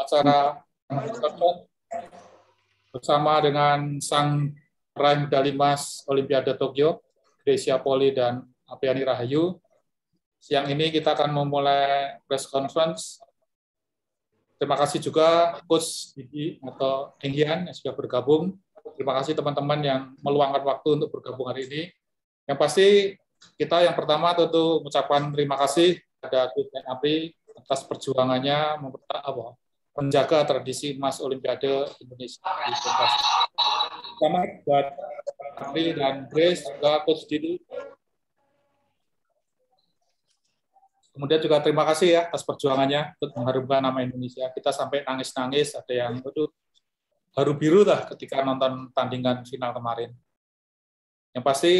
acara bersama dengan sang peraih medali emas Olimpiade Tokyo, Grecia Poli dan Apiani Rahayu. Siang ini kita akan memulai press conference. Terima kasih juga Coach Didi atau Enggian yang sudah bergabung. Terima kasih teman-teman yang meluangkan waktu untuk bergabung hari ini. Yang pasti kita yang pertama tentu mengucapkan terima kasih pada Coach Apri atas perjuangannya mempertahankan menjaga tradisi emas Olimpiade Indonesia di Kompas. Sama buat Ari dan Grace juga Coach Didi. Kemudian juga terima kasih ya atas perjuangannya untuk mengharumkan nama Indonesia. Kita sampai nangis-nangis, ada yang itu baru biru lah ketika nonton tandingan final kemarin. Yang pasti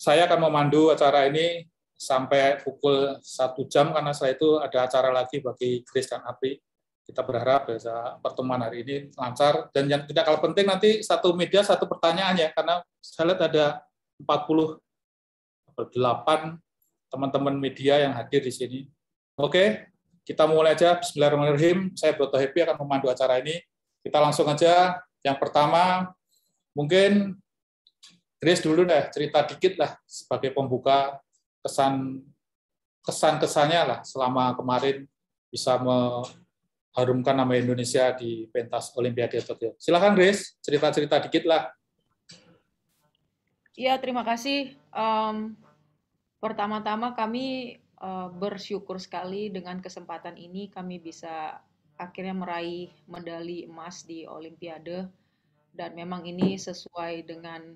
saya akan memandu acara ini sampai pukul satu jam karena setelah itu ada acara lagi bagi Grace dan Apri kita berharap bisa pertemuan hari ini lancar dan yang tidak kalah penting nanti satu media satu pertanyaan ya karena saya lihat ada 48 teman-teman media yang hadir di sini. Oke, kita mulai aja. Bismillahirrahmanirrahim. Saya Broto Happy akan memandu acara ini. Kita langsung aja. Yang pertama, mungkin Chris dulu deh, cerita dikit lah sebagai pembuka kesan kesan kesannya lah selama kemarin bisa harumkan nama Indonesia di pentas Olimpiade Tokyo. Silakan Grace, cerita-cerita dikit lah. Iya, terima kasih. Um, pertama-tama kami uh, bersyukur sekali dengan kesempatan ini kami bisa akhirnya meraih medali emas di Olimpiade dan memang ini sesuai dengan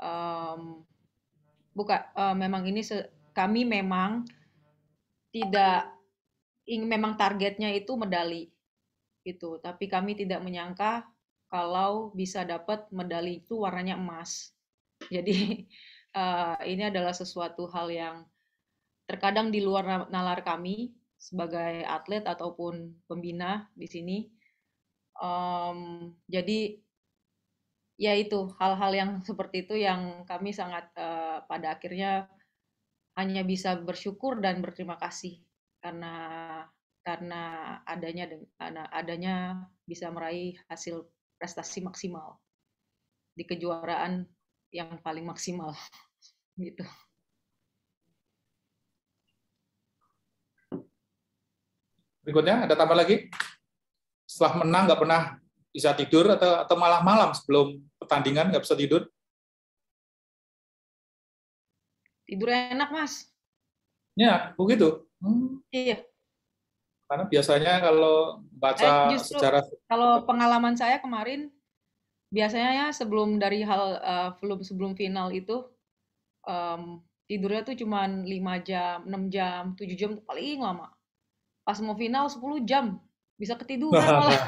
um, buka uh, memang ini kami memang tidak ingin memang targetnya itu medali gitu tapi kami tidak menyangka kalau bisa dapat medali itu warnanya emas jadi uh, ini adalah sesuatu hal yang terkadang di luar nalar kami sebagai atlet ataupun pembina di sini um, jadi ya itu hal-hal yang seperti itu yang kami sangat uh, pada akhirnya hanya bisa bersyukur dan berterima kasih karena karena adanya adanya bisa meraih hasil prestasi maksimal di kejuaraan yang paling maksimal gitu. Berikutnya ada tambah lagi. Setelah menang nggak pernah bisa tidur atau atau malah malam sebelum pertandingan nggak bisa tidur? Tidur enak mas. Ya, begitu. Hmm. Iya. Karena biasanya kalau baca eh, justru, secara kalau pengalaman saya kemarin biasanya ya sebelum dari hal uh, eh, sebelum sebelum final itu um, tidurnya tuh cuma 5 jam, 6 jam, 7 jam paling lama. Pas mau final 10 jam bisa ketiduran malah.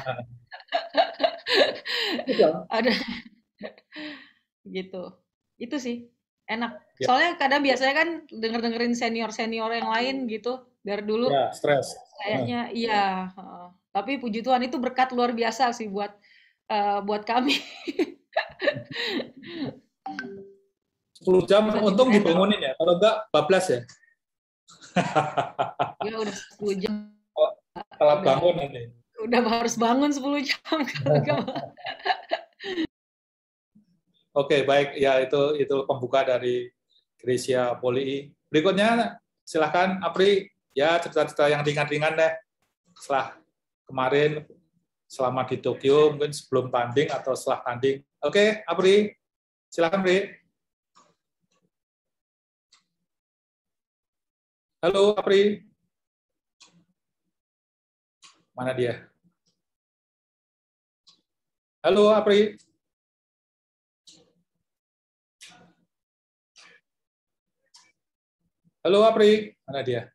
Ada gitu. Itu sih enak. Ya. Soalnya kadang biasanya kan denger dengerin senior senior yang lain gitu dari dulu. Ya, stres. Kayaknya hmm. iya. Tapi puji Tuhan itu berkat luar biasa sih buat uh, buat kami. 10 jam untung dibangunin ya. Kalau enggak bablas ya. ya udah 10 jam. Oh, bangun ini. Udah harus bangun 10 jam kalau enggak. Oke, okay, baik. Ya, itu itu pembuka dari Grecia Poli. Berikutnya, silahkan Apri. Ya, cerita-cerita yang ringan-ringan deh. Setelah kemarin, selama di Tokyo, mungkin sebelum tanding atau setelah tanding. Oke, okay, Apri. Silahkan, Apri. Halo, Apri. Mana dia? Halo, Apri. Halo Apri, mana dia?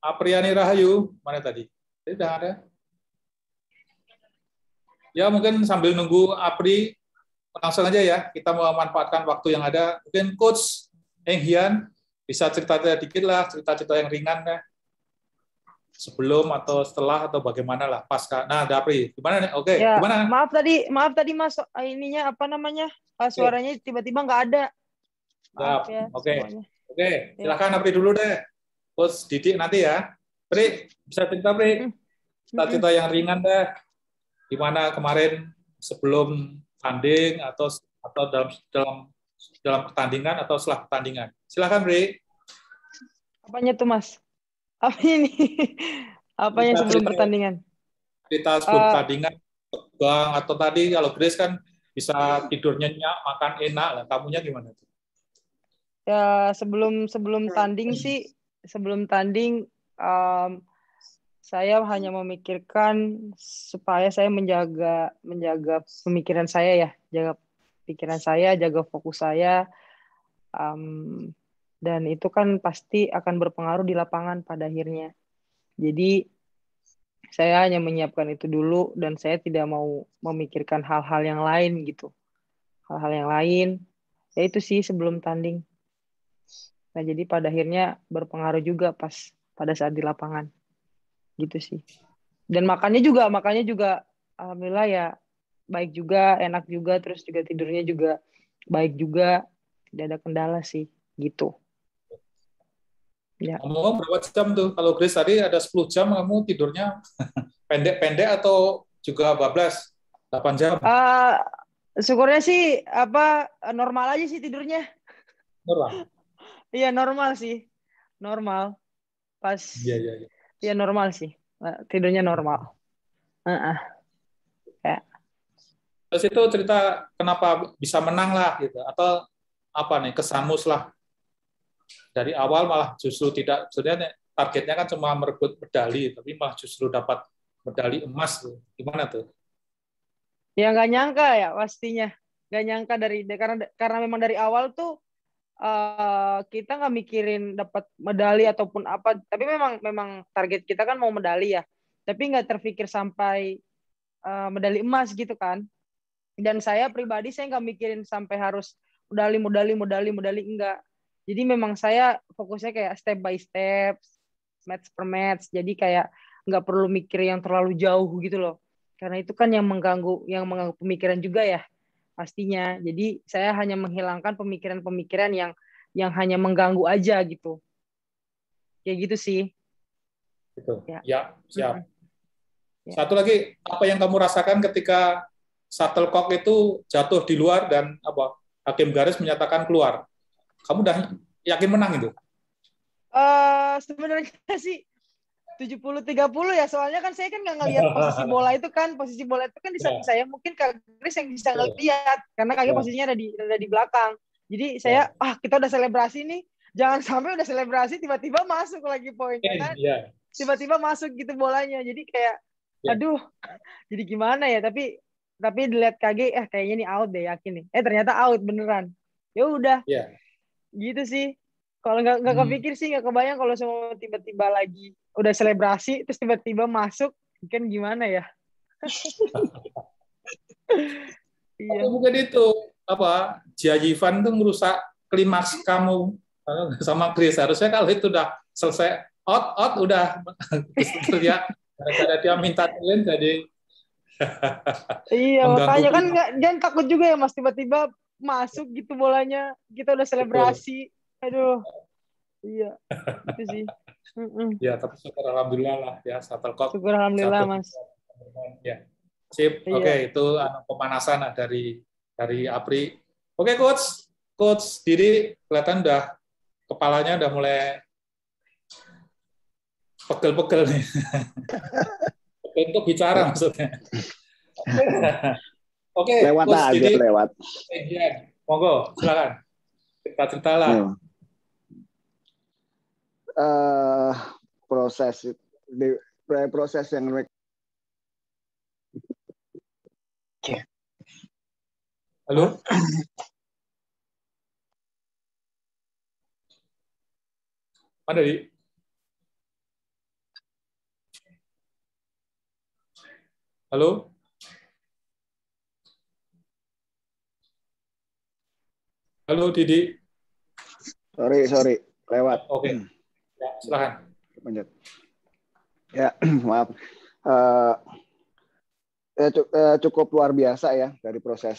Apriani Rahayu, mana tadi? Tidak ada. Ya mungkin sambil nunggu Apri, langsung aja ya, kita mau manfaatkan waktu yang ada. Mungkin Coach Enghian bisa cerita-cerita dikit lah, cerita-cerita yang ringan ya. Sebelum atau setelah atau bagaimana lah pasca. Nah, Dapri, gimana nih? Oke, okay. ya, gimana? Maaf tadi, maaf tadi Mas, eh, ininya apa namanya? suaranya tiba-tiba nggak ada. Maaf ya Oke. Oke, okay. silakan Apri dulu deh. Terus Didik nanti ya. Pri, bisa cerita Pri? Cerita-cerita yang ringan deh. Gimana kemarin sebelum tanding atau atau dalam dalam dalam pertandingan atau setelah pertandingan. Silakan Pri. Apanya tuh Mas? Apa ini? Apanya yang sebelum pertandingan? Cerita sebelum uh, pertandingan, Bang atau tadi kalau Grace kan bisa tidur nyenyak, makan enak. Lah, Tamunya gimana tuh? Ya, sebelum sebelum tanding sih, sebelum tanding um, saya hanya memikirkan supaya saya menjaga menjaga pemikiran saya ya, jaga pikiran saya, jaga fokus saya. Um, dan itu kan pasti akan berpengaruh di lapangan pada akhirnya. Jadi saya hanya menyiapkan itu dulu dan saya tidak mau memikirkan hal-hal yang lain gitu hal-hal yang lain ya itu sih sebelum tanding nah jadi pada akhirnya berpengaruh juga pas pada saat di lapangan gitu sih dan makannya juga makannya juga alhamdulillah ya baik juga enak juga terus juga tidurnya juga baik juga tidak ada kendala sih gitu Ya. Kamu berapa jam tuh? Kalau Grace tadi ada 10 jam, kamu tidurnya pendek-pendek atau juga bablas? 8 jam? Uh, syukurnya sih apa normal aja sih tidurnya. Normal. Iya normal sih, normal. Pas. Iya iya. Iya ya, normal sih, eh, tidurnya normal. Uh -uh. Ya. Terus itu cerita kenapa bisa menang lah gitu, atau apa nih kesamus lah dari awal malah justru tidak sebenarnya targetnya kan cuma merebut medali tapi malah justru dapat medali emas tuh. Gimana tuh? Ya nggak nyangka ya pastinya. Nggak nyangka dari karena karena memang dari awal tuh uh, kita nggak mikirin dapat medali ataupun apa tapi memang memang target kita kan mau medali ya tapi nggak terpikir sampai uh, medali emas gitu kan dan saya pribadi saya nggak mikirin sampai harus medali medali medali medali enggak jadi memang saya fokusnya kayak step by step, match per match. Jadi kayak nggak perlu mikir yang terlalu jauh gitu loh. Karena itu kan yang mengganggu yang mengganggu pemikiran juga ya pastinya. Jadi saya hanya menghilangkan pemikiran-pemikiran yang yang hanya mengganggu aja gitu. Ya gitu sih. Itu. Ya, ya siap. Ya. Satu lagi, apa yang kamu rasakan ketika shuttlecock itu jatuh di luar dan apa hakim garis menyatakan keluar? Kamu udah yakin menang itu? Uh, sebenarnya sih 70-30 ya, soalnya kan saya kan nggak ngelihat posisi bola itu kan, posisi bola itu kan di samping yeah. saya, mungkin Kak Grace yang bisa iya. ngelihat, karena kayaknya yeah. posisinya ada di, ada di belakang. Jadi saya, iya. ah kita udah selebrasi nih, jangan sampai udah selebrasi tiba-tiba masuk lagi poinnya kan. tiba Tiba-tiba masuk gitu bolanya, jadi kayak, yeah. aduh, jadi gimana ya, tapi tapi dilihat KG, eh kayaknya ini out deh, yakin nih. Eh ternyata out beneran. Ya udah. Yeah gitu sih kalau nggak nggak hmm. kepikir sih nggak kebayang kalau semua tiba-tiba lagi udah selebrasi terus tiba-tiba masuk kan gimana ya iya. bukan itu apa Jiajivan tuh merusak klimaks kamu eh, sama Chris harusnya kalau itu udah selesai out out udah ya karena dia minta kalian jadi iya makanya kan nggak jangan takut juga ya mas tiba-tiba masuk gitu bolanya kita udah selebrasi aduh iya itu sih mm -mm. ya tapi syukur alhamdulillah lah ya shuttlecock kok syukur alhamdulillah satu, mas ya sip iya. oke okay, itu anu, pemanasan dari dari Apri oke okay, coach coach diri kelihatan udah kepalanya udah mulai pegel-pegel nih untuk bicara maksudnya Oke. Okay, lewat aja jadi, lewat. Eh, iya. Monggo, silakan. Cerita-cerita lah. Hmm. Uh, proses di, proses yang Oke. Halo? Ada di? Halo? Halo Didi. Sorry, sorry. Lewat. Oke. Okay. Hmm. Ya, Lanjut. Ya, maaf. Uh, cukup luar biasa ya dari proses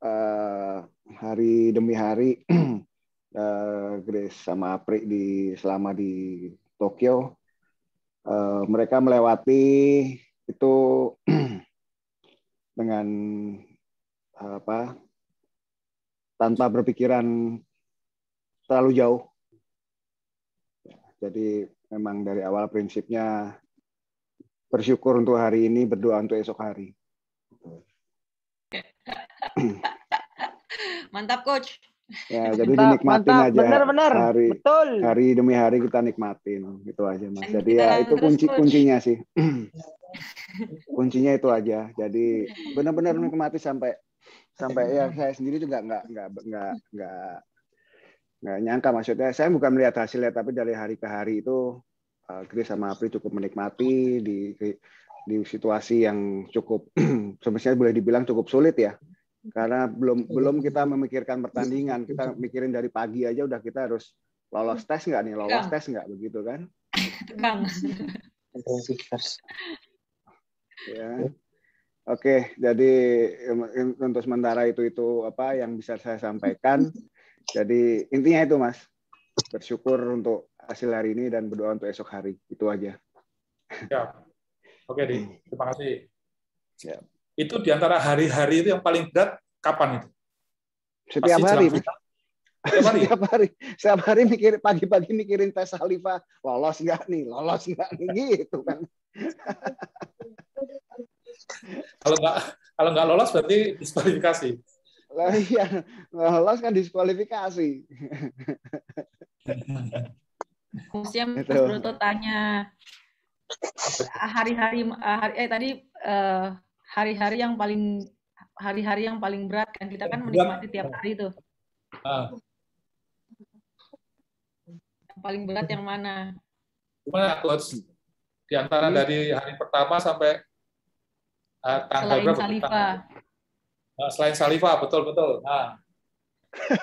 uh, hari demi hari uh, Grace sama Apri di selama di Tokyo. Uh, mereka melewati itu dengan apa tanpa berpikiran terlalu jauh. Ya, jadi memang dari awal prinsipnya bersyukur untuk hari ini, berdoa untuk esok hari. Mantap coach. Ya, jadi mantap, dinikmatin mantap, aja bener, bener. hari Betul. hari demi hari kita nikmatin gitu aja mas. Jadi ya itu kunci kuncinya sih. kuncinya itu aja. Jadi benar-benar nikmati sampai sampai ya iya. saya sendiri juga nggak nggak nggak nggak nggak nyangka maksudnya saya bukan melihat hasilnya tapi dari hari ke hari itu uh, Chris sama Apri cukup menikmati di di situasi yang cukup sebenarnya boleh dibilang cukup sulit ya karena belum iya. belum kita memikirkan pertandingan kita mikirin dari pagi aja udah kita harus lolos hmm. tes nggak nih lolos tes nggak begitu kan ya Oke, jadi untuk sementara itu itu apa yang bisa saya sampaikan. Jadi intinya itu Mas, bersyukur untuk hasil hari ini dan berdoa untuk esok hari. Itu aja. Ya. Oke, Di. Terima kasih. Ya. Itu di antara hari-hari itu yang paling berat kapan itu? Setiap Pasti hari. Setiap, hari. Ya? setiap hari. Setiap hari mikir pagi-pagi mikirin tes saliva, lolos nggak nih? Lolos nggak nih? Gitu kan. kalau nggak kalau nggak lolos berarti diskualifikasi. Lah iya, nggak lolos kan diskualifikasi. khususnya Mas gitu. tanya hari-hari hari, eh tadi eh, hari-hari yang paling hari-hari yang paling berat kan kita kan menikmati tiap hari itu. Ah. Yang paling berat yang mana? Gimana coach? Di antara dari hari pertama sampai Uh, tanggal selain berapa? Saliva. Tanggal. Uh, selain saliva, betul betul. Nah.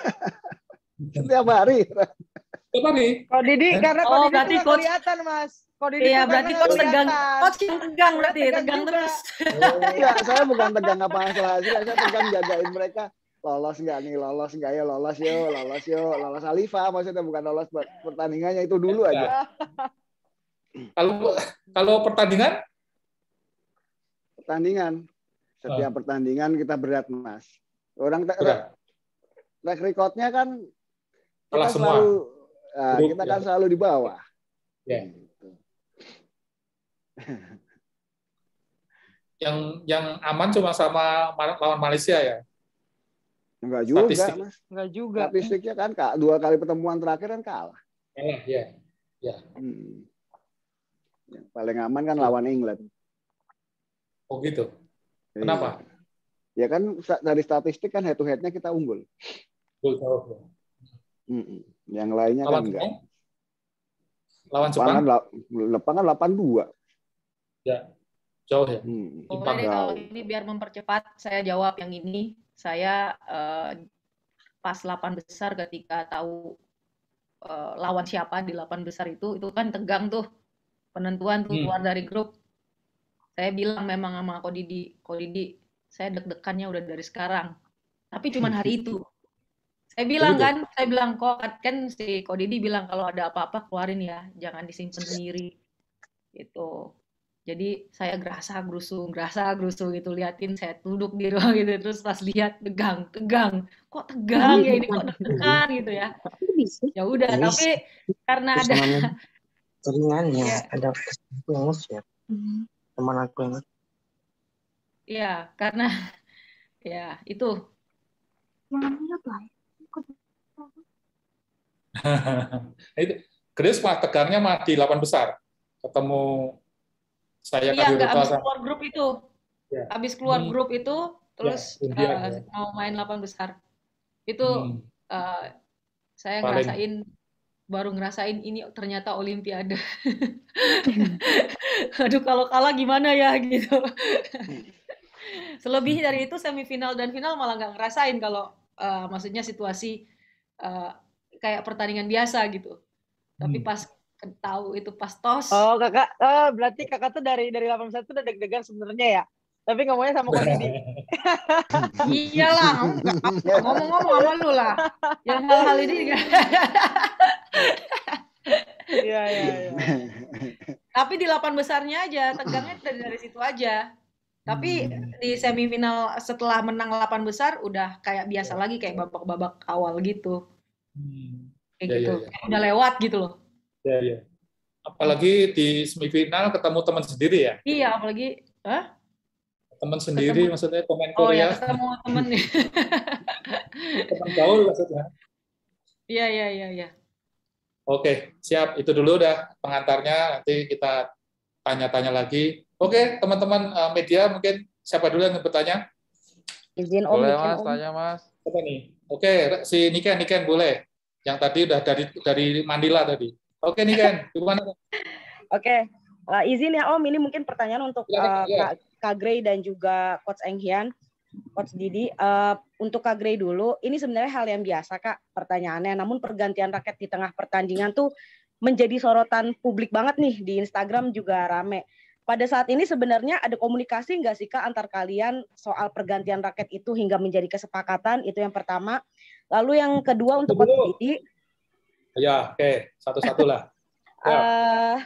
Setiap hari. Setiap hari. Kok Didi eh. karena oh, kok oh, Didi berarti coach... kelihatan, Mas. Kok Didi Iya, berarti coach tegang. Coach yang tegang berarti, tegang, tegang terus. Oh, iya, oh, saya bukan tegang apa salah. Saya tegang jagain mereka lolos nggak nih lolos nggak ya lolos yo lolos yo lolos Alifa maksudnya bukan lolos pertandingannya itu dulu aja iya. kalau kalau pertandingan pertandingan. Setiap uh. pertandingan kita berat, Mas. Orang berat. track recordnya kan kita Telah selalu semua. Uh, kita kan ya. selalu di bawah. Yeah. Gitu. yang yang aman cuma sama lawan Malaysia ya. Enggak juga, Statistik. Mas. Enggak juga. Statistiknya kan kak, dua kali pertemuan terakhir kan kalah. Iya, iya. Ya. ya, ya. Hmm. paling aman kan lawan England. Oh gitu. Iya. Kenapa? Ya kan dari statistik kan head to headnya kita unggul. Unggul ya? Mm -mm. Yang lainnya kan lawan kan enggak. Lawan Jepang? Lepang kan delapan dua. Ya. Jauh ya? Hmm. Boleh kalau ini biar mempercepat saya jawab yang ini. Saya eh, pas delapan besar ketika tahu eh, lawan siapa di delapan besar itu, itu kan tegang tuh. Penentuan tuh hmm. keluar dari grup saya bilang memang sama Ko Didi, Ko Didi, saya deg-degannya udah dari sekarang. Tapi cuma hari itu. Saya bilang kan, saya bilang kok kan, kan si Ko Didi bilang kalau ada apa-apa keluarin ya, jangan disimpan sendiri. Gitu. Jadi saya gerasa gerusu, gerasa gerusu gitu liatin saya duduk di ruang gitu terus pas lihat tegang, tegang. Kok tegang ya ini kok tegang gitu ya. Ya udah, tapi karena ada keringannya iya. ada ya teman aku yang ya karena ya itu ya? itu Chris mah tegarnya mah di delapan besar ketemu saya iya, abis keluar grup itu ya. abis keluar hmm. grup itu terus ya, uh, mau main delapan besar itu hmm. uh, saya Paling. ngerasain baru ngerasain ini ternyata olimpiade. Aduh kalau kalah gimana ya gitu. Selebih dari itu semifinal dan final malah nggak ngerasain kalau uh, maksudnya situasi uh, kayak pertandingan biasa gitu. Tapi hmm. pas tahu itu pas tos. Oh kakak, oh, berarti kakak tuh dari dari 81 udah deg-degan sebenarnya ya? tapi ngomongnya sama Ko ini. Iyalah, ngomong-ngomong sama lu lah. Yang hal-hal ini Iya, iya, iya. Tapi di delapan besarnya aja, tegangnya dari, dari situ aja. Tapi hmm. di semifinal setelah menang delapan besar udah kayak biasa iya. lagi kayak babak-babak awal gitu. Hmm. Kayak ya, gitu. Ya, ya. Udah lewat gitu loh. Iya, iya. Apalagi di semifinal ketemu teman sendiri ya? Iya, apalagi Hah? Teman sendiri ketemu. maksudnya pemain oh, iya, Korea. Oh ya, ketemu teman. teman gaul maksudnya. Iya, iya, iya, iya. Oke, siap. Itu dulu dah pengantarnya. Nanti kita tanya-tanya lagi. Oke, teman-teman eh, media mungkin siapa dulu yang bertanya? Izin Om. Boleh Mas, tanya Mas. Apa nih? Oke, si Niken, Niken boleh. Yang tadi udah dari dari Mandila tadi. Oke, Niken, gimana? Oke, uh, izin ya Om, ini mungkin pertanyaan untuk uh, Kak, Kak Grey dan juga Coach Enghian, Coach Didi. Uh, untuk Kak Grey dulu, ini sebenarnya hal yang biasa Kak pertanyaannya, namun pergantian raket di tengah pertandingan tuh menjadi sorotan publik banget nih di Instagram juga rame. Pada saat ini sebenarnya ada komunikasi nggak sih Kak antar kalian soal pergantian raket itu hingga menjadi kesepakatan? Itu yang pertama. Lalu yang kedua untuk Kak Ya, oke. Okay. Satu-satulah. ya. uh,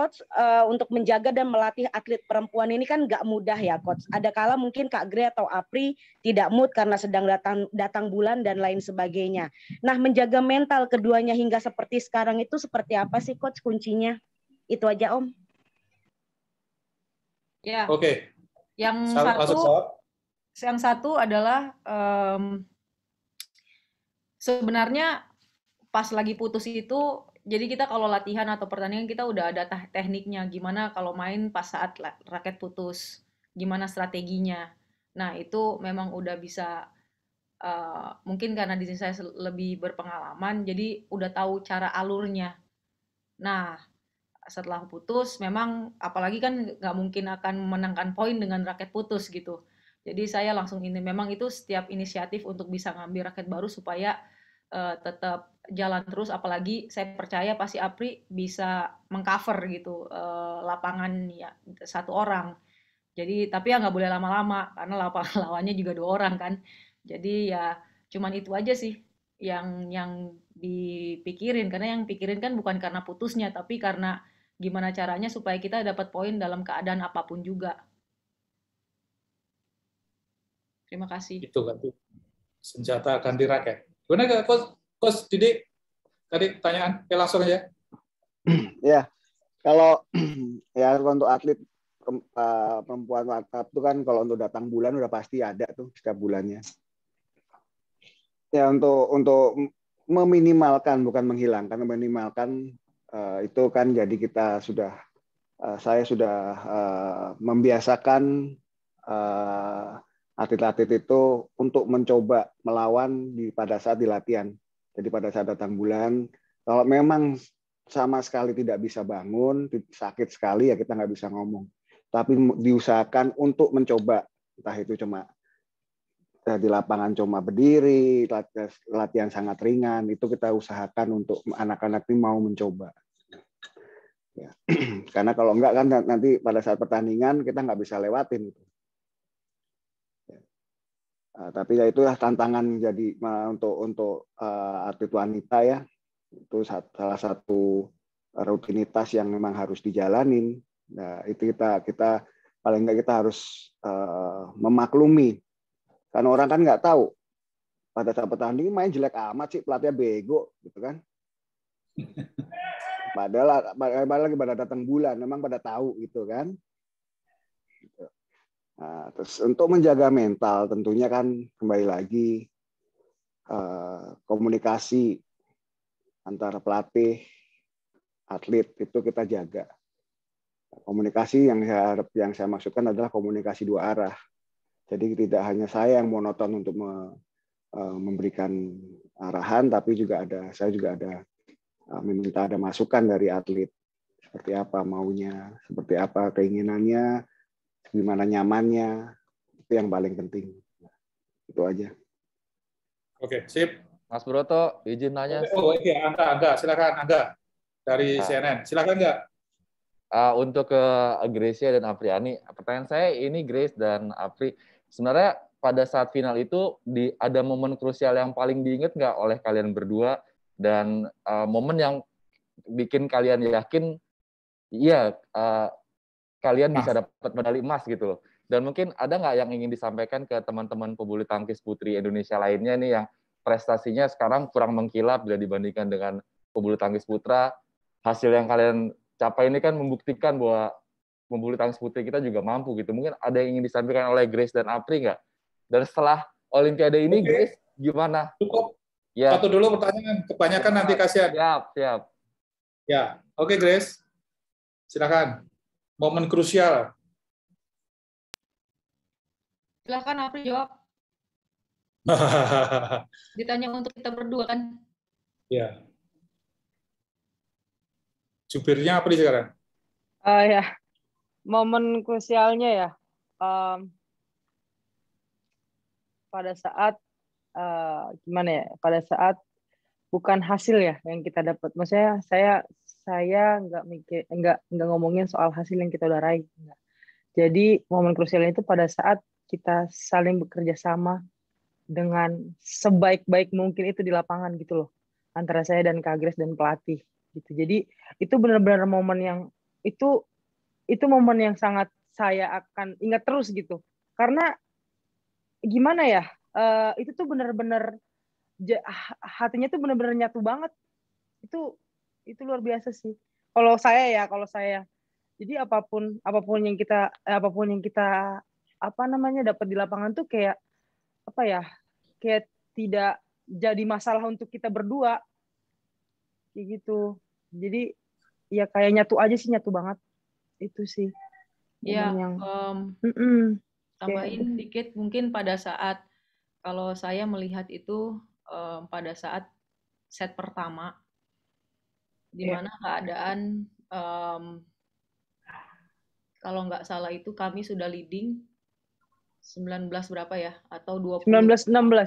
coach uh, untuk menjaga dan melatih atlet perempuan ini kan nggak mudah ya coach. Ada kala mungkin Kak Gre atau Apri tidak mood karena sedang datang datang bulan dan lain sebagainya. Nah, menjaga mental keduanya hingga seperti sekarang itu seperti apa sih coach kuncinya? Itu aja Om. Ya. Oke. Okay. Yang Sal satu yang satu adalah um, sebenarnya pas lagi putus itu jadi kita kalau latihan atau pertandingan kita udah ada tekniknya gimana kalau main pas saat raket putus gimana strateginya nah itu memang udah bisa uh, mungkin karena di sini saya lebih berpengalaman jadi udah tahu cara alurnya nah setelah putus memang apalagi kan nggak mungkin akan menangkan poin dengan raket putus gitu jadi saya langsung ini memang itu setiap inisiatif untuk bisa ngambil raket baru supaya uh, tetap jalan terus apalagi saya percaya pasti Apri bisa mengcover gitu uh, lapangan ya satu orang jadi tapi ya nggak boleh lama-lama karena lapangan lawannya juga dua orang kan jadi ya cuman itu aja sih yang yang dipikirin karena yang pikirin kan bukan karena putusnya tapi karena gimana caranya supaya kita dapat poin dalam keadaan apapun juga terima kasih itu kan senjata akan dirakit. gimana gak Coach Didi, tadi pertanyaan, ya langsung aja. ya, kalau ya untuk atlet eh, perempuan WhatsApp itu kan kalau untuk datang bulan udah pasti ada tuh setiap bulannya. Ya untuk untuk meminimalkan bukan menghilangkan meminimalkan eh, itu kan jadi kita sudah eh, saya sudah membiasakan atlet-atlet itu untuk mencoba melawan di pada saat di latihan jadi pada saat datang bulan, kalau memang sama sekali tidak bisa bangun, sakit sekali ya kita nggak bisa ngomong. Tapi diusahakan untuk mencoba, entah itu cuma eh, di lapangan cuma berdiri, eh, latihan sangat ringan, itu kita usahakan untuk anak-anak ini mau mencoba. Ya. Karena kalau enggak kan nanti pada saat pertandingan kita nggak bisa lewatin itu. Ah, tapi ya itulah tantangan jadi untuk untuk uh, atlet wanita ya itu salah satu rutinitas yang memang harus dijalanin. Nah itu kita kita paling nggak kita harus uh, memaklumi karena orang kan nggak tahu pada saat pertandingan main jelek amat sih pelatihnya bego gitu kan. Padahal, padahal lagi pada datang bulan memang pada tahu gitu kan. Nah, terus untuk menjaga mental tentunya kan kembali lagi eh, komunikasi antara pelatih atlet itu kita jaga. Komunikasi yang saya harap yang saya maksudkan adalah komunikasi dua arah. Jadi tidak hanya saya yang monoton untuk eh, memberikan arahan, tapi juga ada saya juga ada eh, meminta ada masukan dari atlet seperti apa maunya, seperti apa keinginannya, gimana nyamannya itu yang paling penting itu aja oke sip Mas Broto izin nanya oh iya Angga Angga silakan Angga dari nah. CNN silakan nggak uh, ah, untuk ke Gracia dan Apriani pertanyaan saya ini Grace dan Apri sebenarnya pada saat final itu di ada momen krusial yang paling diingat nggak oleh kalian berdua dan uh, momen yang bikin kalian yakin iya uh, kalian bisa nah. dapat medali emas gitu loh. Dan mungkin ada nggak yang ingin disampaikan ke teman-teman pebulu tangkis putri Indonesia lainnya nih yang prestasinya sekarang kurang mengkilap bila dibandingkan dengan pebulu tangkis putra. Hasil yang kalian capai ini kan membuktikan bahwa pebulu tangkis putri kita juga mampu gitu. Mungkin ada yang ingin disampaikan oleh Grace dan Apri nggak? Dan setelah Olimpiade ini, Oke. Grace gimana? Cukup. Ya. Satu dulu pertanyaan, kebanyakan siap, nanti kasihan. Siap, siap. Ya, oke Grace, silakan momen krusial. Silakan April jawab. Ditanya untuk kita berdua kan? Ya. Jubirnya Apri sekarang? Uh, ya, momen krusialnya ya. Um, pada saat uh, gimana ya? Pada saat bukan hasil ya yang kita dapat. Maksudnya saya saya nggak mikir eh, nggak nggak ngomongin soal hasil yang kita udah raih enggak. jadi momen krusial itu pada saat kita saling bekerja sama dengan sebaik-baik mungkin itu di lapangan gitu loh antara saya dan Kak Grace dan pelatih gitu jadi itu benar-benar momen yang itu itu momen yang sangat saya akan ingat terus gitu karena gimana ya uh, itu tuh benar-benar hatinya tuh benar-benar nyatu banget itu itu luar biasa sih kalau saya ya kalau saya ya. jadi apapun apapun yang kita eh, apapun yang kita apa namanya dapat di lapangan tuh kayak apa ya kayak tidak jadi masalah untuk kita berdua kayak gitu jadi ya kayak nyatu aja sih nyatu banget itu sih ya yang um, tambahin okay. Gitu. dikit mungkin pada saat kalau saya melihat itu um, pada saat set pertama di iya. mana yeah. keadaan um, kalau nggak salah itu kami sudah leading 19 berapa ya atau 20 19 16 19 16 ya,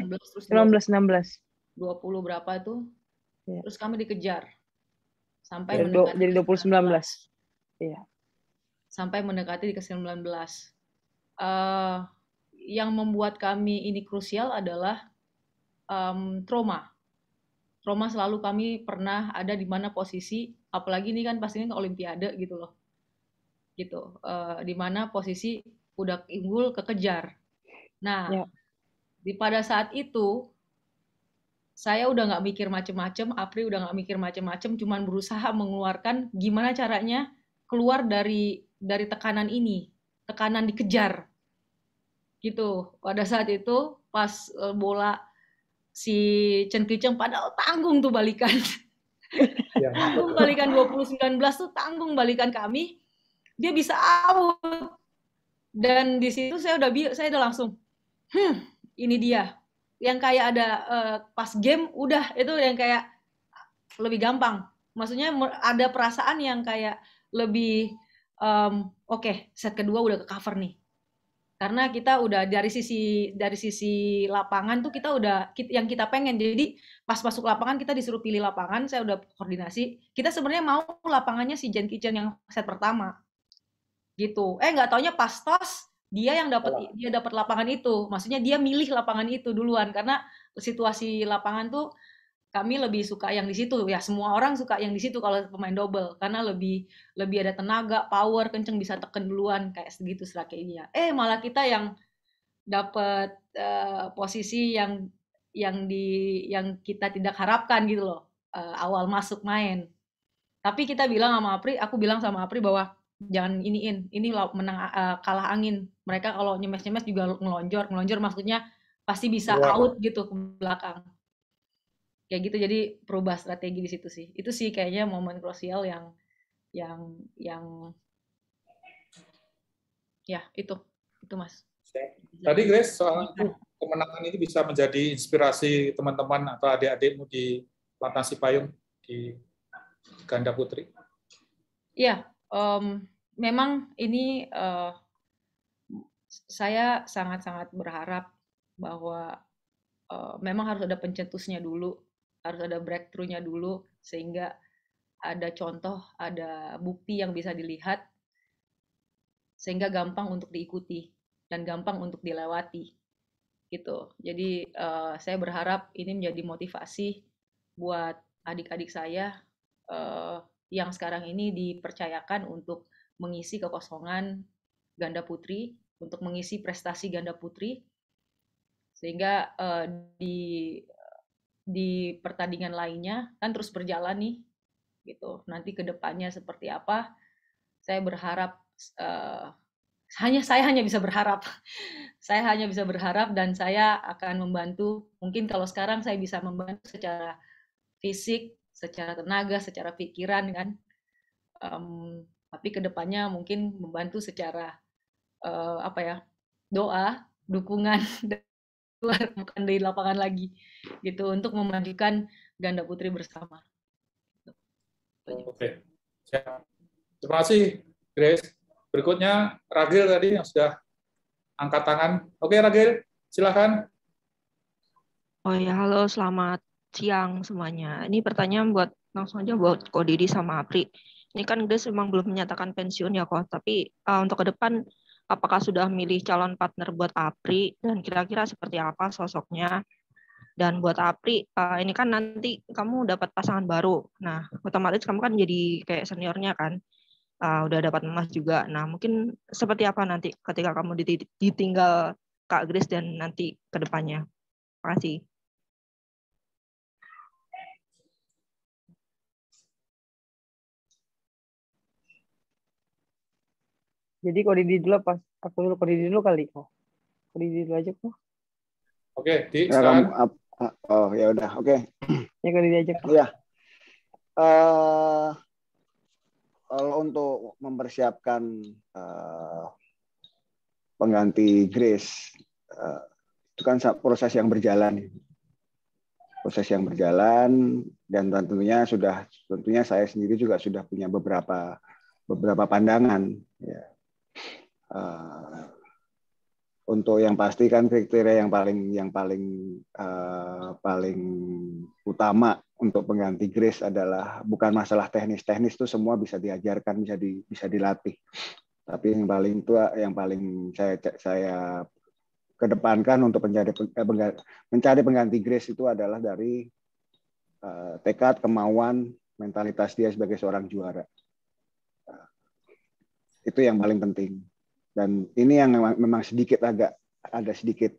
19 16 eh, terus 19 16 20 berapa itu ya. terus kami dikejar sampai jadi, mendekati jadi 20 19 iya sampai mendekati ke 19 uh, eh, yang membuat kami ini krusial adalah um, trauma Roma selalu kami pernah ada di mana posisi, apalagi ini kan pastinya ke Olimpiade gitu loh, gitu, uh, di mana posisi udah unggul kekejar. Nah, ya. di pada saat itu saya udah nggak mikir macem-macem, Apri udah nggak mikir macem-macem, cuman berusaha mengeluarkan gimana caranya keluar dari dari tekanan ini, tekanan dikejar, gitu. Pada saat itu pas eh, bola si Chen Kicheng padahal tanggung tuh balikan. Ya. tanggung balikan 2019 tuh tanggung balikan kami. Dia bisa out. Dan di situ saya udah saya udah langsung hmm, ini dia. Yang kayak ada uh, pas game udah itu yang kayak lebih gampang. Maksudnya ada perasaan yang kayak lebih um, oke, okay, set kedua udah ke cover nih karena kita udah dari sisi dari sisi lapangan tuh kita udah yang kita pengen jadi pas masuk lapangan kita disuruh pilih lapangan saya udah koordinasi kita sebenarnya mau lapangannya si Jen Kitchen yang set pertama gitu eh nggak taunya pas tos dia yang dapat dia dapat lapangan itu maksudnya dia milih lapangan itu duluan karena situasi lapangan tuh kami lebih suka yang di situ ya semua orang suka yang di situ kalau pemain double karena lebih lebih ada tenaga power kenceng bisa teken duluan kayak segitu strateginya eh malah kita yang dapat uh, eh, posisi yang yang di yang kita tidak harapkan gitu loh uh, awal masuk main tapi kita bilang sama Apri aku bilang sama Apri bahwa jangan iniin ini menang uh, kalah angin mereka kalau nyemes nyemes juga ngelonjor ngelonjor maksudnya pasti bisa iya. out gitu ke belakang kayak gitu jadi perubah strategi di situ sih itu sih kayaknya momen krusial yang yang yang ya itu itu mas tadi Grace ya. soal itu kemenangan ini bisa menjadi inspirasi teman-teman atau adik-adikmu di Platnas Payung di ganda putri ya um, memang ini uh, saya sangat-sangat berharap bahwa uh, memang harus ada pencetusnya dulu harus ada breakthrough-nya dulu sehingga ada contoh, ada bukti yang bisa dilihat sehingga gampang untuk diikuti dan gampang untuk dilewati gitu. Jadi uh, saya berharap ini menjadi motivasi buat adik-adik saya uh, yang sekarang ini dipercayakan untuk mengisi kekosongan ganda putri, untuk mengisi prestasi ganda putri sehingga uh, di di pertandingan lainnya kan terus berjalan nih gitu nanti kedepannya seperti apa saya berharap uh, hanya saya hanya bisa berharap saya hanya bisa berharap dan saya akan membantu mungkin kalau sekarang saya bisa membantu secara fisik secara tenaga secara pikiran kan um, tapi kedepannya mungkin membantu secara uh, apa ya doa dukungan luar bukan di lapangan lagi gitu untuk memajukan ganda putri bersama. Oh, oke, siap. Terima kasih Grace. Berikutnya Ragil tadi yang sudah angkat tangan. Oke Ragil, silakan. Oh ya, halo selamat siang semuanya. Ini pertanyaan buat langsung aja buat Kodidi sama Apri. Ini kan Grace memang belum menyatakan pensiun ya kok, tapi uh, untuk ke depan apakah sudah milih calon partner buat APRI dan kira-kira seperti apa sosoknya. Dan buat APRI uh, ini kan nanti kamu dapat pasangan baru. Nah, otomatis kamu kan jadi kayak seniornya kan. Uh, udah dapat emas juga. Nah, mungkin seperti apa nanti ketika kamu ditinggal Kak Grace dan nanti kedepannya. Terima kasih. Jadi Didi dulu pas aku dulu Didi dulu kali kok. Didi dulu aja kok. Oke, di ya, nah, sekarang. Ah, oh ya udah, oke. Okay. Ya Didi aja. Kok. Ya. kalau untuk mempersiapkan eh, pengganti Grace eh, itu kan proses yang berjalan proses yang berjalan dan tentunya sudah tentunya saya sendiri juga sudah punya beberapa beberapa pandangan ya Eh, untuk yang pasti kan kriteria yang paling yang paling uh, paling utama untuk pengganti Grace adalah bukan masalah teknis-teknis itu semua bisa diajarkan bisa di, bisa dilatih tapi yang paling tua yang paling saya saya kedepankan untuk mencari eh, mencari pengganti Grace itu adalah dari uh, tekad kemauan mentalitas dia sebagai seorang juara itu yang paling penting dan ini yang memang sedikit agak ada sedikit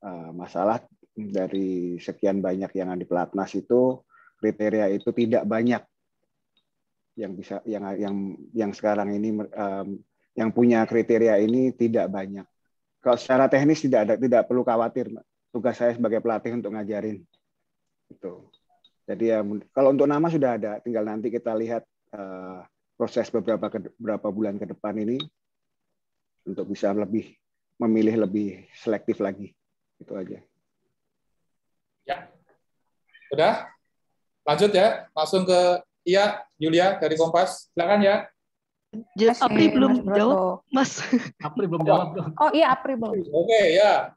uh, masalah dari sekian banyak yang ada di pelatnas itu kriteria itu tidak banyak yang bisa yang yang yang sekarang ini um, yang punya kriteria ini tidak banyak. Kalau secara teknis tidak ada tidak perlu khawatir. Tugas saya sebagai pelatih untuk ngajarin. Itu. Jadi ya kalau untuk nama sudah ada, tinggal nanti kita lihat uh, proses beberapa beberapa bulan ke depan ini untuk bisa lebih memilih lebih selektif lagi. Itu aja. Ya. Udah? Lanjut ya. Langsung ke Iya, Julia dari Kompas. Silakan ya. Jelas Apri belum Mas jawab, Mas. Apri belum jawab. Oh iya, Apri belum. Oke, okay, ya.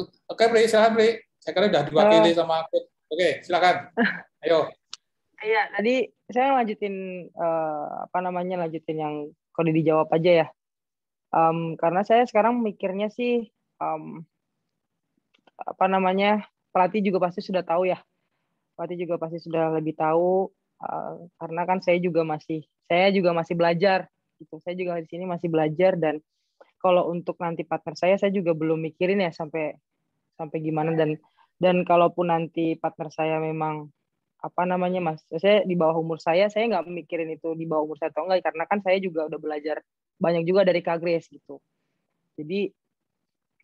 Oke, okay, Pri, silakan Pri. Saya kira sudah diwakili eh. uh, sama aku. Oke, okay, silakan. Ayo. Iya, tadi saya lanjutin uh, apa namanya lanjutin yang kalau dijawab aja ya um, karena saya sekarang mikirnya sih um, apa namanya pelatih juga pasti sudah tahu ya pelatih juga pasti sudah lebih tahu uh, karena kan saya juga masih saya juga masih belajar gitu saya juga di sini masih belajar dan kalau untuk nanti partner saya saya juga belum mikirin ya sampai sampai gimana dan dan kalaupun nanti partner saya memang apa namanya mas saya di bawah umur saya saya nggak mikirin itu di bawah umur saya atau enggak karena kan saya juga udah belajar banyak juga dari Kak Grace gitu jadi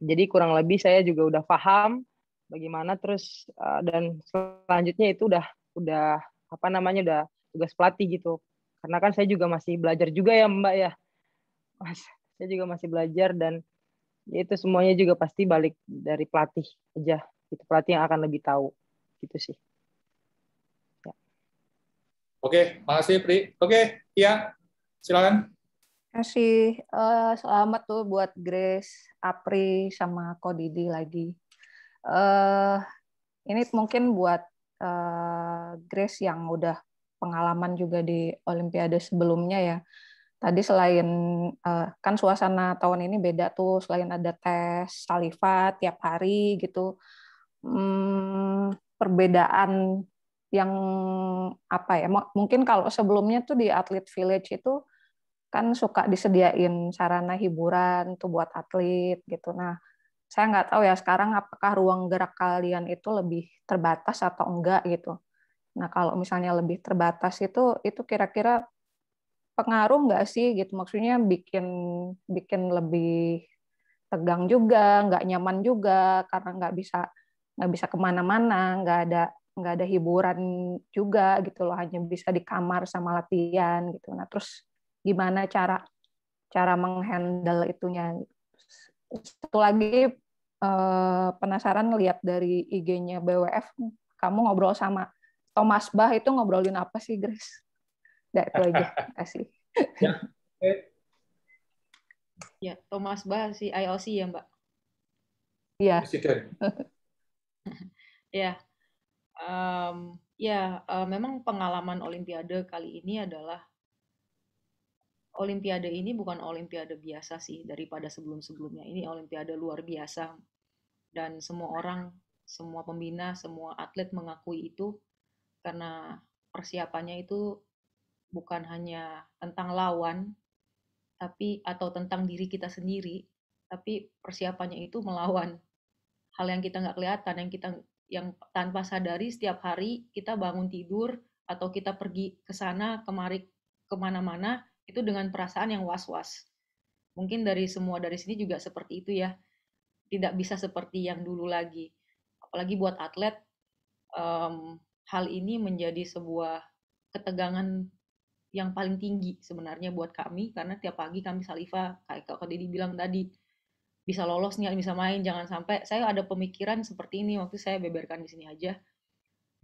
jadi kurang lebih saya juga udah paham bagaimana terus eh, dan selanjutnya itu udah udah apa namanya udah tugas pelatih gitu karena kan saya juga masih belajar juga ya mbak ya mas saya juga masih belajar dan ya itu semuanya juga pasti balik dari pelatih aja itu pelatih yang akan lebih tahu gitu sih Oke, makasih Pri. Oke, iya, silakan. Kasih uh, selamat tuh buat Grace, Apri, sama Ko Didi lagi. Uh, ini mungkin buat uh, Grace yang udah pengalaman juga di Olimpiade sebelumnya ya tadi selain kan suasana tahun ini beda tuh selain ada tes saliva tiap hari gitu hmm, perbedaan yang apa ya mungkin kalau sebelumnya tuh di atlet village itu kan suka disediain sarana hiburan tuh buat atlet gitu nah saya nggak tahu ya sekarang apakah ruang gerak kalian itu lebih terbatas atau enggak gitu nah kalau misalnya lebih terbatas itu itu kira-kira pengaruh nggak sih gitu maksudnya bikin bikin lebih tegang juga nggak nyaman juga karena nggak bisa nggak bisa kemana-mana nggak ada nggak ada hiburan juga gitu loh hanya bisa di kamar sama latihan gitu nah terus gimana cara cara menghandle itunya satu lagi eh, penasaran lihat dari IG-nya BWF kamu ngobrol sama Thomas bah itu ngobrolin apa sih Grace? Nah, itu aja kasih. Ya, ya. Thomas bah si IOC ya Mbak. Iya. ya. Um, ya, uh, memang pengalaman Olimpiade kali ini adalah Olimpiade ini bukan Olimpiade biasa sih daripada sebelum-sebelumnya. Ini Olimpiade luar biasa dan semua orang, semua pembina, semua atlet mengakui itu karena persiapannya itu bukan hanya tentang lawan tapi atau tentang diri kita sendiri, tapi persiapannya itu melawan hal yang kita nggak kelihatan, yang kita yang tanpa sadari setiap hari kita bangun tidur atau kita pergi ke sana kemari kemana-mana itu dengan perasaan yang was-was. Mungkin dari semua dari sini juga seperti itu ya. Tidak bisa seperti yang dulu lagi. Apalagi buat atlet, um, hal ini menjadi sebuah ketegangan yang paling tinggi sebenarnya buat kami karena tiap pagi kami saliva kayak kak deddy bilang tadi bisa lolos nih bisa main jangan sampai saya ada pemikiran seperti ini waktu saya beberkan di sini aja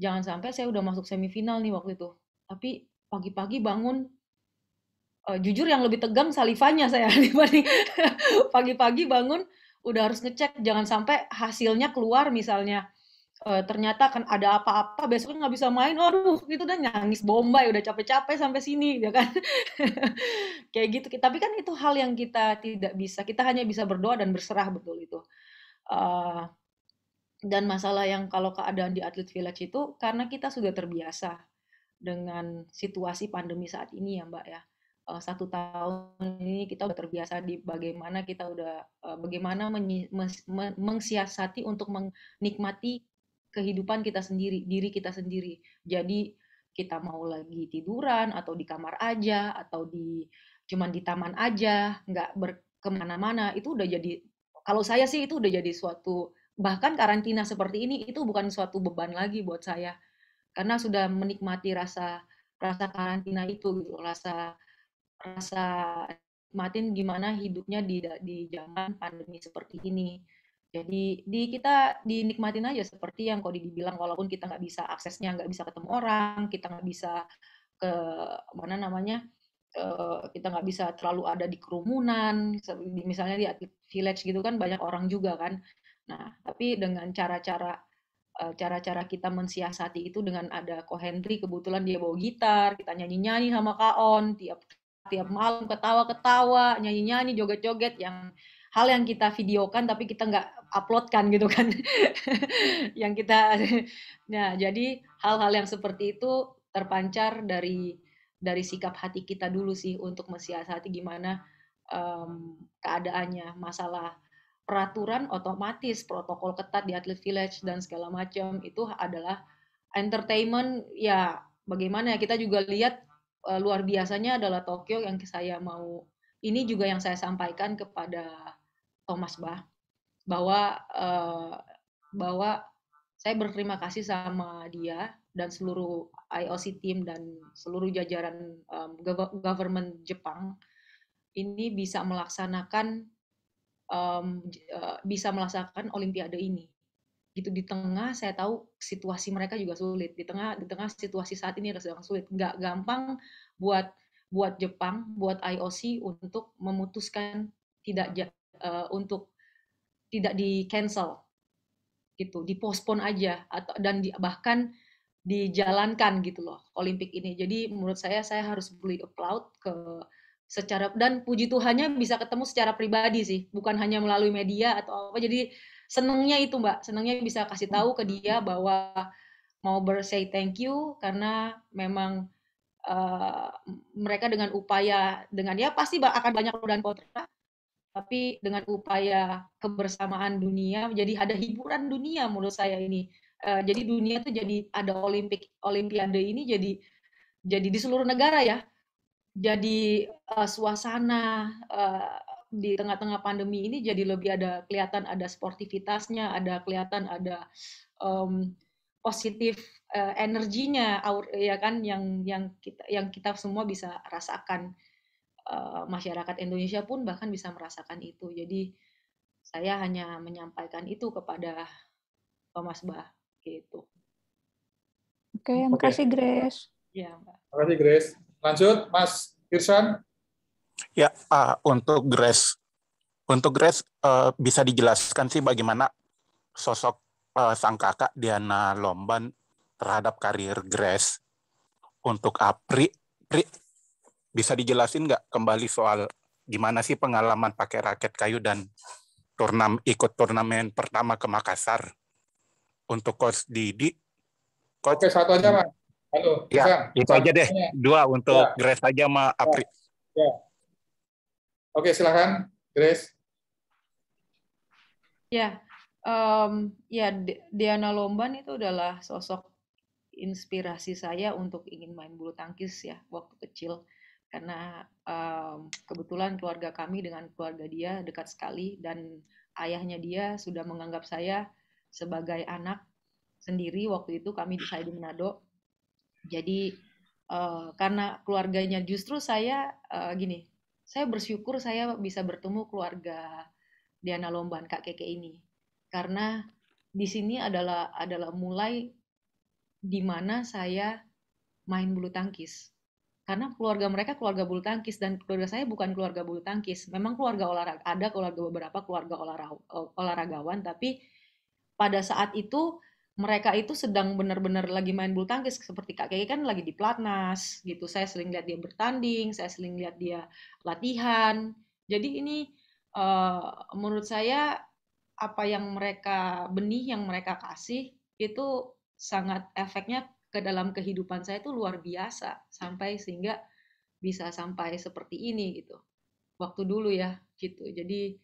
jangan sampai saya udah masuk semifinal nih waktu itu tapi pagi-pagi bangun uh, jujur yang lebih tegang salivanya saya dibanding pagi-pagi bangun udah harus ngecek jangan sampai hasilnya keluar misalnya e, ternyata kan ada apa-apa besok nggak bisa main waduh itu udah nyangis bombay ya udah capek-capek sampai sini ya kan kayak gitu tapi kan itu hal yang kita tidak bisa kita hanya bisa berdoa dan berserah betul itu e, dan masalah yang kalau keadaan di atlet village itu karena kita sudah terbiasa dengan situasi pandemi saat ini ya mbak ya eh, satu tahun ini kita udah terbiasa di bagaimana kita udah bagaimana menyi, mengsiasati untuk menikmati kehidupan kita sendiri, diri kita sendiri. Jadi kita mau lagi tiduran atau di kamar aja atau di cuman di taman aja, nggak berkemana-mana, itu udah jadi kalau saya sih itu udah jadi suatu bahkan karantina seperti ini itu bukan suatu beban lagi buat saya karena sudah menikmati rasa rasa karantina itu gitu rasa rasa matin gimana hidupnya di di zaman pandemi seperti ini jadi di kita dinikmatin aja seperti yang kok dibilang walaupun kita nggak bisa aksesnya, nggak bisa ketemu orang, kita nggak bisa ke mana namanya, eh, kita nggak bisa terlalu ada di kerumunan. Misalnya di village gitu kan banyak orang juga kan. Nah tapi dengan cara-cara eh, cara-cara kita mensiasati itu dengan ada Ko Henry kebetulan dia bawa gitar, kita nyanyi-nyanyi sama Kaon tiap tiap malam ketawa-ketawa, nyanyi-nyanyi, joget-joget yang hal yang kita videokan tapi kita nggak uploadkan gitu kan yang kita nah jadi hal-hal yang seperti itu terpancar dari dari sikap hati kita dulu sih untuk mesiasati gimana um, keadaannya masalah peraturan otomatis protokol ketat di atlet village dan segala macam itu adalah entertainment ya bagaimana ya kita juga lihat uh, luar biasanya adalah Tokyo yang saya mau ini juga yang saya sampaikan kepada Thomas bah bahwa uh, bahwa saya berterima kasih sama dia dan seluruh IOC team dan seluruh jajaran um, government Jepang ini bisa melaksanakan um, bisa melaksanakan Olimpiade ini gitu di tengah saya tahu situasi mereka juga sulit di tengah di tengah situasi saat ini sedang sulit nggak gampang buat buat Jepang buat IOC untuk memutuskan tidak uh, untuk tidak di cancel gitu, dipospon aja atau dan di, bahkan dijalankan gitu loh Olimpik ini. Jadi menurut saya saya harus beli applaud ke secara dan puji Tuhannya bisa ketemu secara pribadi sih, bukan hanya melalui media atau apa. Jadi senengnya itu Mbak, senengnya bisa kasih tahu ke dia bahwa mau bersay thank you karena memang uh, mereka dengan upaya dengan ya pasti akan banyak pro dan kontra tapi dengan upaya kebersamaan dunia jadi ada hiburan dunia menurut saya ini uh, jadi dunia tuh jadi ada olimpik olimpiade ini jadi jadi di seluruh negara ya jadi uh, suasana uh, di tengah-tengah pandemi ini jadi lebih ada kelihatan ada sportivitasnya ada kelihatan ada um, positif uh, energinya ya kan yang yang kita yang kita semua bisa rasakan Eh, masyarakat Indonesia pun bahkan bisa merasakan itu. Jadi saya hanya menyampaikan itu kepada Mas Bah gitu. Oke, okay, makasih okay. Grace. Ya, Mbak. kasih Grace. Lanjut Mas Irsan. Ya, uh, untuk Grace. Untuk Grace uh, bisa dijelaskan sih bagaimana sosok uh, sang kakak Diana Lomban terhadap karir Grace. Untuk Apri, ah, Pri, bisa dijelasin nggak kembali soal gimana sih pengalaman pakai raket kayu dan turnam ikut turnamen pertama ke Makassar untuk coach Didi. Coach Oke, satu aja, Mas. Halo. Ya, bisa. itu aja deh. Dua untuk ya. Grace aja sama ya. Apri. Ya. Oke, silakan Grace. Ya, um, ya Diana Lomban itu adalah sosok inspirasi saya untuk ingin main bulu tangkis ya waktu kecil karena um, kebetulan keluarga kami dengan keluarga dia dekat sekali dan ayahnya dia sudah menganggap saya sebagai anak sendiri waktu itu kami saya di Manado jadi uh, karena keluarganya justru saya uh, gini saya bersyukur saya bisa bertemu keluarga Diana Lomban Kak Keke ini karena di sini adalah adalah mulai di mana saya main bulu tangkis karena keluarga mereka keluarga bulu tangkis dan keluarga saya bukan keluarga bulu tangkis. Memang keluarga olahraga ada keluarga beberapa keluarga olahragawan tapi pada saat itu mereka itu sedang benar-benar lagi main bulu tangkis seperti Kak Kiki kan lagi di pelatnas gitu. Saya sering lihat dia bertanding, saya sering lihat dia latihan. Jadi ini uh, menurut saya apa yang mereka benih yang mereka kasih itu sangat efeknya ke dalam kehidupan saya itu luar biasa sampai sehingga bisa sampai seperti ini gitu waktu dulu ya gitu jadi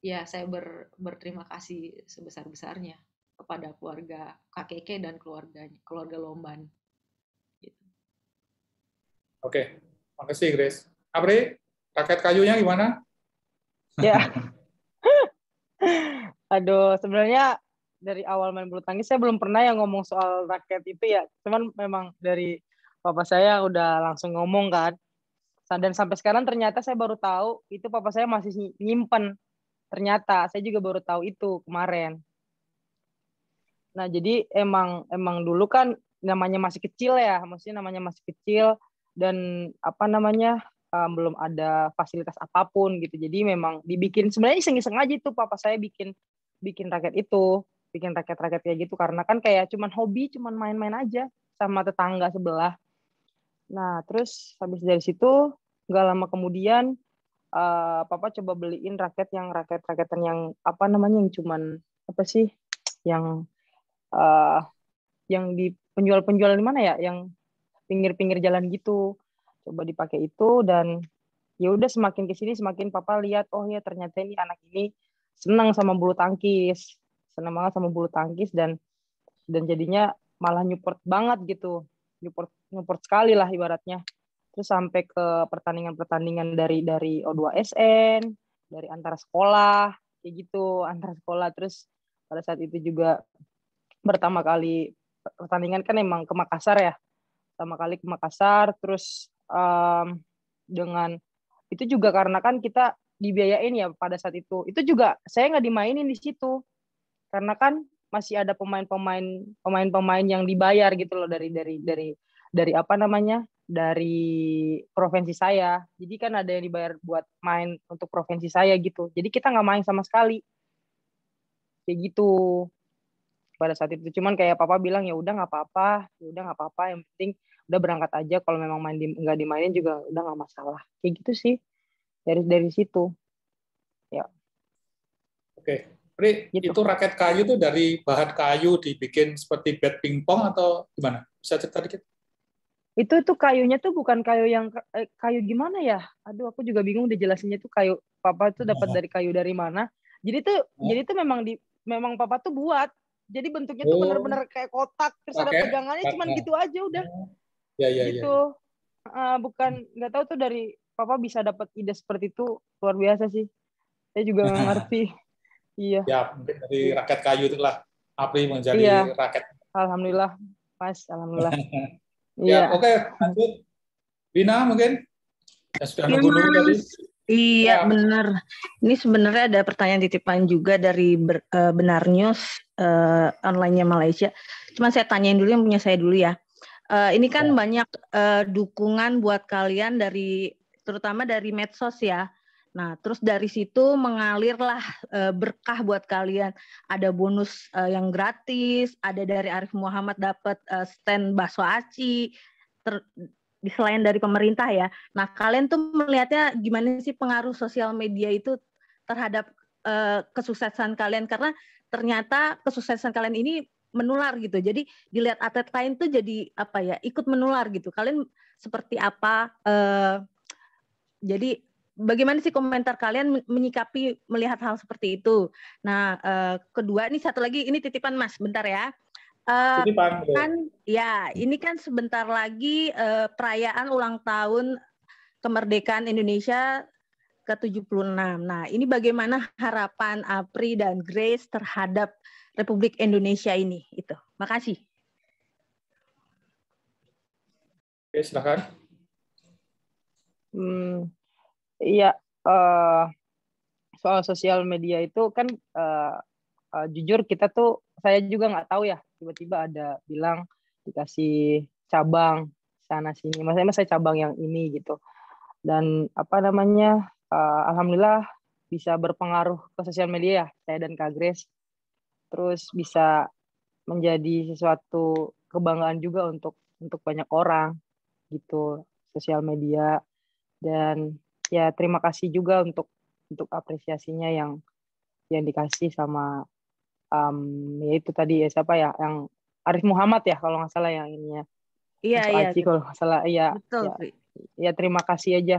ya saya ber, berterima kasih sebesar besarnya kepada keluarga KKK dan keluarganya keluarga Lomban gitu. oke makasih Grace abri paket kayunya gimana ya aduh sebenarnya dari awal main bulu tangkis saya belum pernah yang ngomong soal raket itu ya. Cuman memang dari papa saya udah langsung ngomong kan. Dan sampai sekarang ternyata saya baru tahu itu papa saya masih nyimpen. Ternyata saya juga baru tahu itu kemarin. Nah, jadi emang emang dulu kan namanya masih kecil ya, maksudnya namanya masih kecil dan apa namanya? Um, belum ada fasilitas apapun gitu. Jadi memang dibikin sebenarnya iseng-iseng aja itu papa saya bikin bikin raket itu bikin raket-raket kayak gitu karena kan kayak cuman hobi cuman main-main aja sama tetangga sebelah nah terus habis dari situ nggak lama kemudian uh, papa coba beliin raket yang raket-raketan yang apa namanya yang cuman apa sih yang uh, yang di penjual-penjual di mana ya yang pinggir-pinggir jalan gitu coba dipakai itu dan ya udah semakin kesini semakin papa lihat oh ya ternyata ini anak ini senang sama bulu tangkis senang banget sama bulu tangkis dan dan jadinya malah nyupport banget gitu nyupport nyupport sekali lah ibaratnya terus sampai ke pertandingan-pertandingan dari dari O2SN dari antara sekolah kayak gitu antara sekolah terus pada saat itu juga pertama kali pertandingan kan emang ke Makassar ya pertama kali ke Makassar terus um, dengan itu juga karena kan kita dibiayain ya pada saat itu itu juga saya nggak dimainin di situ karena kan masih ada pemain-pemain pemain-pemain yang dibayar gitu loh dari dari dari dari apa namanya dari provinsi saya jadi kan ada yang dibayar buat main untuk provinsi saya gitu jadi kita nggak main sama sekali kayak gitu pada saat itu cuman kayak papa bilang ya udah nggak apa-apa ya udah nggak apa-apa yang penting udah berangkat aja kalau memang main di, nggak dimainin juga udah nggak masalah kayak gitu sih dari dari situ ya oke okay. Jadi gitu. itu raket kayu tuh dari bahan kayu dibikin seperti bed pingpong atau gimana? Bisa cerita dikit? Itu itu kayunya tuh bukan kayu yang eh, kayu gimana ya? Aduh, aku juga bingung deh dijelasinnya tuh kayu papa tuh dapat iya. dari kayu dari mana. Jadi tuh oh. jadi tuh memang di memang papa tuh buat. Jadi bentuknya oh. tuh benar-benar kayak kotak terus okay. ada pegangannya Pake. cuman ya. gitu aja udah. Ya ya gitu. ya. ya. Uh, bukan nggak tahu tuh dari papa bisa dapat ide seperti itu luar biasa sih. Saya juga ngerti. Iya. Ya, mungkin dari iya. raket kayu itulah Apri menjadi iya. raket. Alhamdulillah, Mas. Alhamdulillah. ya, iya. oke. Lanjut. Bina mungkin? Ya, sudah nunggu dulu tadi. Iya, iya, ya. benar. Ini sebenarnya ada pertanyaan titipan juga dari eh, Benar News uh, eh, online Malaysia. Cuman saya tanyain dulu yang punya saya dulu ya. Uh, ini kan ya. banyak uh, dukungan buat kalian dari terutama dari medsos ya Nah, terus dari situ mengalirlah e, berkah buat kalian. Ada bonus e, yang gratis, ada dari Arif Muhammad dapat e, stand bakso aci ter, selain dari pemerintah ya. Nah, kalian tuh melihatnya gimana sih pengaruh sosial media itu terhadap e, kesuksesan kalian karena ternyata kesuksesan kalian ini menular gitu. Jadi dilihat atlet lain tuh jadi apa ya, ikut menular gitu. Kalian seperti apa e, jadi bagaimana sih komentar kalian menyikapi melihat hal seperti itu? Nah, uh, kedua ini satu lagi ini titipan Mas, bentar ya. Uh, titipan. kan ya ini kan sebentar lagi uh, perayaan ulang tahun kemerdekaan Indonesia ke-76. Nah, ini bagaimana harapan Apri dan Grace terhadap Republik Indonesia ini? Itu. Makasih. Oke, silakan. Hmm, Iya, uh, soal sosial media itu kan uh, uh, jujur kita tuh saya juga nggak tahu ya tiba-tiba ada bilang dikasih cabang sana sini, maksudnya saya cabang yang ini gitu dan apa namanya uh, alhamdulillah bisa berpengaruh ke sosial media ya saya dan Kak Grace terus bisa menjadi sesuatu kebanggaan juga untuk untuk banyak orang gitu sosial media dan ya terima kasih juga untuk untuk apresiasinya yang yang dikasih sama um, ya itu tadi ya siapa ya yang Arif Muhammad ya kalau nggak salah yang ininya iya Mas iya Aci, kalau nggak salah iya ya, ya terima kasih aja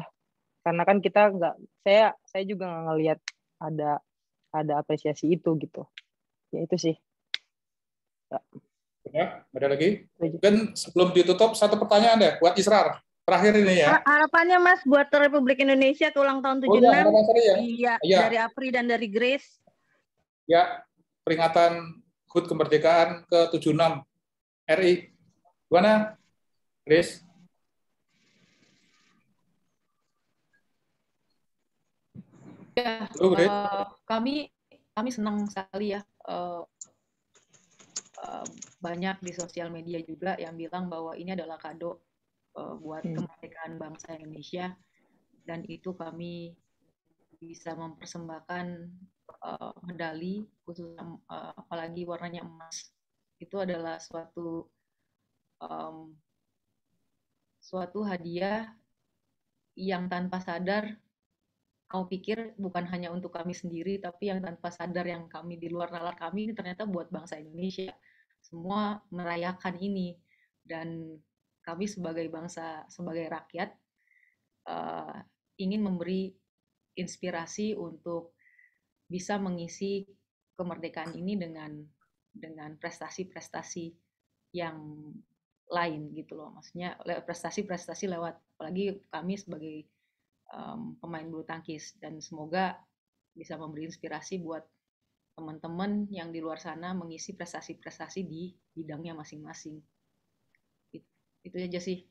karena kan kita nggak saya saya juga nggak ngelihat ada ada apresiasi itu gitu ya itu sih ya. ya ada lagi mungkin sebelum ditutup satu pertanyaan deh buat Israr Terakhir ini ya. Harapannya Mas buat Republik Indonesia ke ulang tahun 76. Oh, ya, ya. Iya, ya. dari Apri dan dari Grace. Ya, peringatan HUT kemerdekaan ke-76 RI. Gimana, Grace? Ya, Halo, Grace. Uh, kami kami senang sekali ya uh, banyak di sosial media juga yang bilang bahwa ini adalah kado uh, buat hmm. kemerdekaan bangsa Indonesia dan itu kami bisa mempersembahkan uh, medali khusus uh, eh, apalagi warnanya emas itu adalah suatu um, suatu hadiah yang tanpa sadar kau pikir bukan hanya untuk kami sendiri tapi yang tanpa sadar yang kami di luar nalar kami ini ternyata buat bangsa Indonesia semua merayakan ini dan kami sebagai bangsa, sebagai rakyat uh, ingin memberi inspirasi untuk bisa mengisi kemerdekaan ini dengan dengan prestasi-prestasi yang lain gitu loh, maksudnya prestasi-prestasi lewat apalagi kami sebagai um, pemain bulu tangkis dan semoga bisa memberi inspirasi buat teman-teman yang di luar sana mengisi prestasi-prestasi di bidangnya masing-masing. Itu aja sih.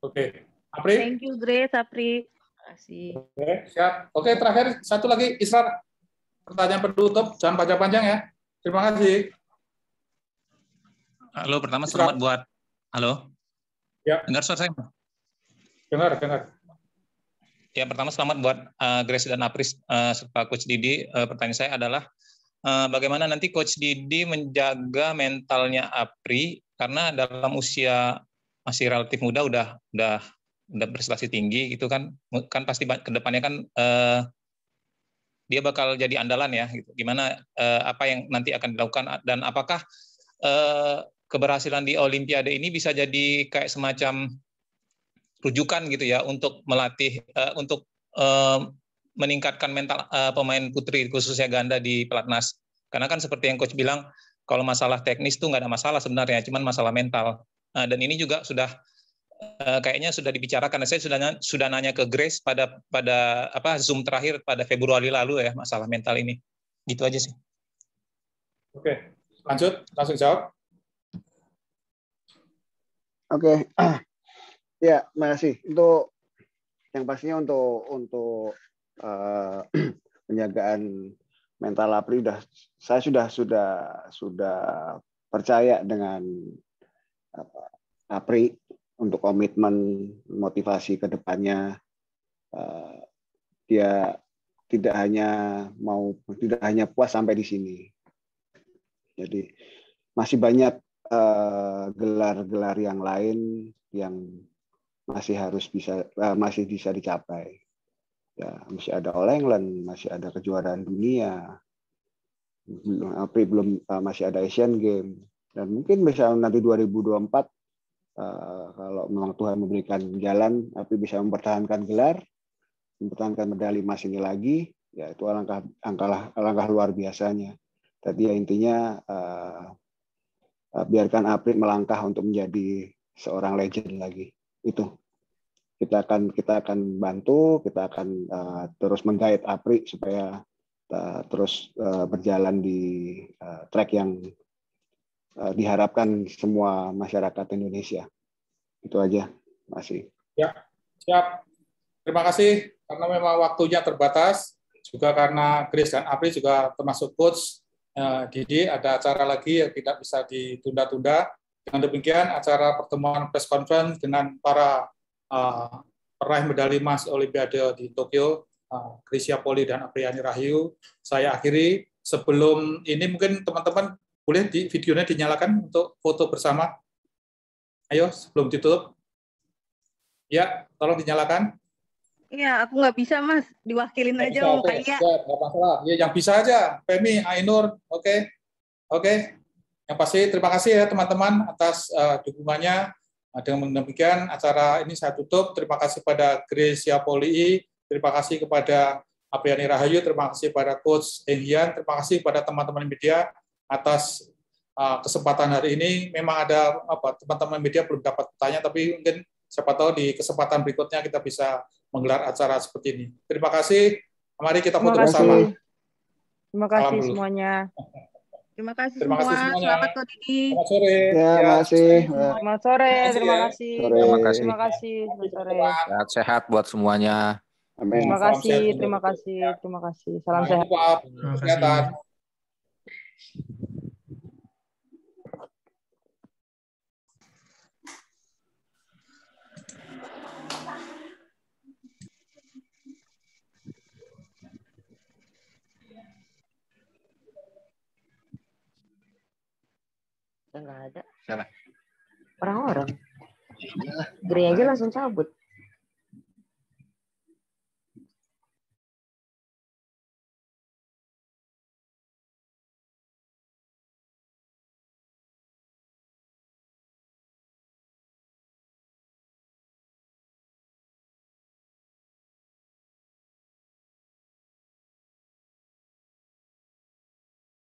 Oke. Okay. Apri? Thank you Grace, Apri. Terima kasih. Oke, okay, siap. Oke, okay, terakhir satu lagi Israr. Pertanyaan penutup, jangan panjang-panjang ya. Terima kasih. Halo, pertama selamat Isra. buat Halo. Ya. Dengar suara saya? Dengar, dengar. Ya, pertama selamat buat uh, Grace dan Apri. uh, serta Coach Didi. Uh, pertanyaan saya adalah uh, bagaimana nanti Coach Didi menjaga mentalnya Apri karena dalam usia masih relatif muda udah udah udah prestasi tinggi gitu kan kan pasti kedepannya kan eh, dia bakal jadi andalan ya gitu. gimana eh, apa yang nanti akan dilakukan dan apakah eh, keberhasilan di Olimpiade ini bisa jadi kayak semacam rujukan gitu ya untuk melatih eh, untuk eh, meningkatkan mental eh, pemain putri khususnya ganda di pelatnas karena kan seperti yang coach bilang kalau masalah teknis tuh nggak ada masalah sebenarnya, cuman masalah mental. Uh, dan ini juga sudah eh, kayaknya sudah dibicarakan. Saya sudah nanya, sudah nanya ke Grace pada pada apa Zoom terakhir pada Februari lalu ya masalah mental ini. Gitu aja sih. Oke, lanjut langsung jawab. Oke. ya, makasih. Untuk yang pastinya untuk untuk uh, penjagaan mental April sudah saya sudah sudah sudah percaya dengan apa, apri untuk komitmen motivasi ke depannya eh, dia tidak hanya mau tidak hanya puas sampai di sini jadi masih banyak eh, gelar-gelar yang lain yang masih harus bisa eh, masih bisa dicapai ya masih ada All England, masih ada kejuaraan dunia, belum April belum eh, masih ada Asian Games dan mungkin bisa nanti 2024 eh, kalau memang Tuhan memberikan jalan tapi bisa mempertahankan gelar, mempertahankan medali emas ini lagi, ya itu langkah langkah langkah luar biasanya. Tadi ya intinya eh, biarkan April melangkah untuk menjadi seorang legend lagi. Itu kita akan kita akan bantu, kita akan uh, terus menggait APRI supaya uh, terus uh, berjalan di uh, track yang uh, diharapkan semua masyarakat Indonesia. Itu aja, masih. Ya, siap. Terima kasih karena memang waktunya terbatas juga karena Chris dan APRI juga termasuk coach uh, Didi ada acara lagi yang tidak bisa ditunda-tunda. Dengan demikian acara pertemuan press conference dengan para Ah, peraih medali emas Olimpiade di Tokyo, uh, Krisya Poli dan Apriani Rahayu. Saya akhiri sebelum ini mungkin teman-teman boleh di videonya dinyalakan untuk foto bersama. Ayo sebelum ditutup. Ya, tolong dinyalakan. Iya, aku nggak bisa mas, diwakilin gak aja mau okay. kayak. masalah. Ya, yang bisa aja. Femi, Ainur, oke, okay. oke. Okay. Yang pasti terima kasih ya teman-teman atas uh, dukungannya Nah, dengan demikian acara ini saya tutup. Terima kasih kepada Gresia Polii, terima kasih kepada Apriani Rahayu, terima kasih kepada Coach Enghian, terima kasih kepada teman-teman media atas uh, kesempatan hari ini. Memang ada apa teman-teman media belum dapat tanya, tapi mungkin siapa tahu di kesempatan berikutnya kita bisa menggelar acara seperti ini. Terima kasih. Mari kita foto bersama. Terima kasih semuanya. Terima kasih terima semua. Kasih semuanya. Selamat Kodidi. Selamat sore. Ya, ya. kasih. Selamat sore. Terima kasih. Sore. Terima kasih. Terima kasih. Selamat sore. Sehat, sehat buat semuanya. Amin. Terima kasih. Sehat, terima kasih. Terima kasih. Salam sehat. Terima kasih. Enggak ada. Siapa? Orang-orang. Iya. Gereja aja langsung cabut.